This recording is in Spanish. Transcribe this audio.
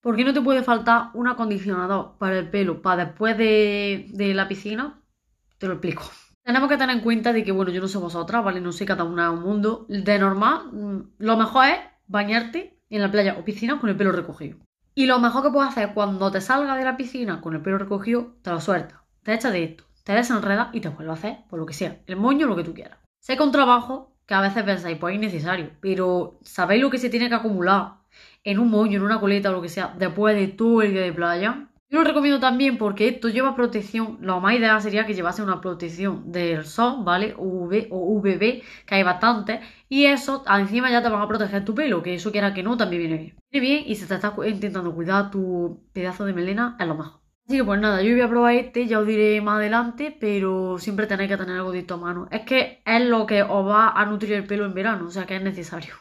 ¿Por qué no te puede faltar un acondicionador para el pelo para después de, la piscina? Te lo explico. Tenemos que tener en cuenta de que, bueno, yo no soy vosotras, ¿vale? No sé, cada una de un mundo. De normal, mm, lo mejor es bañarte en la playa o piscina con el pelo recogido. Y lo mejor que puedes hacer cuando te salga de la piscina con el pelo recogido, te lo sueltas, te echas de esto, te desenredas y te vuelves a hacer, por lo que sea, el moño lo que tú quieras. Sé con trabajo que a veces pensáis, pues es innecesario, pero sabéis lo que se tiene que acumular en un moño, en una coleta o lo que sea, después de todo el día de playa. Yo lo recomiendo también porque esto lleva protección, lo más ideal sería que llevase una protección del sol, ¿vale? UV o VB, que hay bastante, y eso encima ya te va a proteger tu pelo, que eso quiera que no, también viene bien. Viene bien y si te estás intentando cuidar tu pedazo de melena, es lo mejor. Así que pues nada, yo voy a probar este, ya os diré más adelante, pero siempre tenéis que tener algo de esto a mano. Es que es lo que os va a nutrir el pelo en verano, o sea que es necesario.